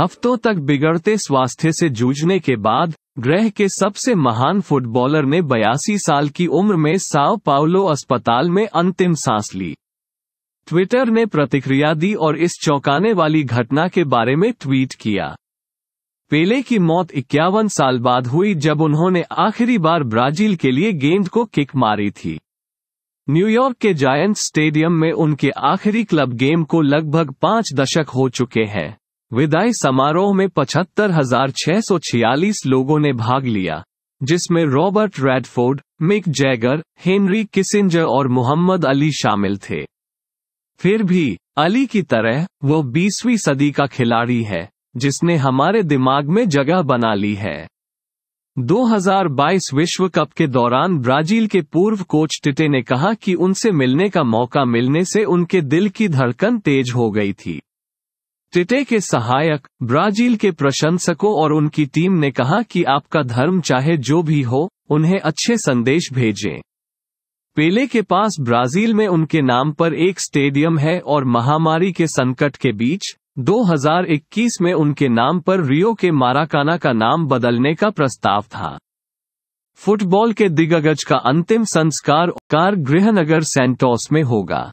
हफ्तों तक बिगड़ते स्वास्थ्य से जूझने के बाद ग्रह के सबसे महान फुटबॉलर ने बयासी साल की उम्र में साओ पाउलो अस्पताल में अंतिम सांस ली ट्विटर ने प्रतिक्रिया दी और इस चौंकाने वाली घटना के बारे में ट्वीट किया पेले की मौत इक्यावन साल बाद हुई जब उन्होंने आखिरी बार ब्राजील के लिए गेंद को किक मारी थी न्यूयॉर्क के जायंट स्टेडियम में उनके आखिरी क्लब गेम को लगभग पांच दशक हो चुके हैं विदाई समारोह में पचहत्तर हजार छह सौ छियालीस लोगों ने भाग लिया जिसमें Robert Redford Mick Jagger Henry Kissinger और मोहम्मद अली शामिल थे फिर भी अली की तरह वो 20वीं सदी का खिलाड़ी है जिसने हमारे दिमाग में जगह बना ली है 2022 विश्व कप के दौरान ब्राजील के पूर्व कोच टिटे ने कहा कि उनसे मिलने का मौका मिलने से उनके दिल की धड़कन तेज हो गई थी टिटे के सहायक ब्राजील के प्रशंसकों और उनकी टीम ने कहा कि आपका धर्म चाहे जो भी हो उन्हें अच्छे संदेश भेजें पेले के पास ब्राजील में उनके नाम पर एक स्टेडियम है और महामारी के संकट के बीच 2021 में उनके नाम पर रियो के माराकाना का नाम बदलने का प्रस्ताव था फुटबॉल के दिग्गज का अंतिम संस्कार कार गृहनगर सेंटोस में होगा